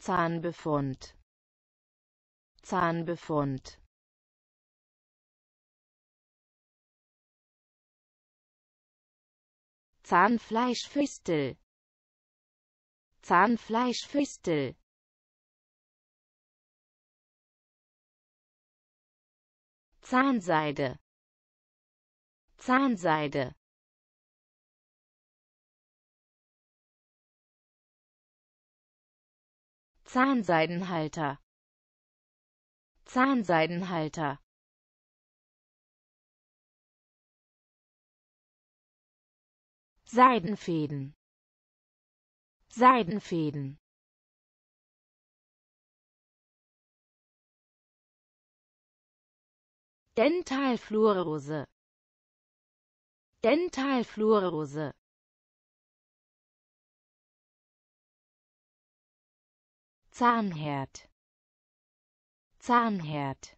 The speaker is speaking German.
Zahnbefund Zahnbefund Zahnfleischfüstel Zahnfleischfüstel Zahnseide Zahnseide Zahnseidenhalter Zahnseidenhalter Seidenfäden Seidenfäden Dentalfluorose Dentalfluorose Zahnherd Zahnherd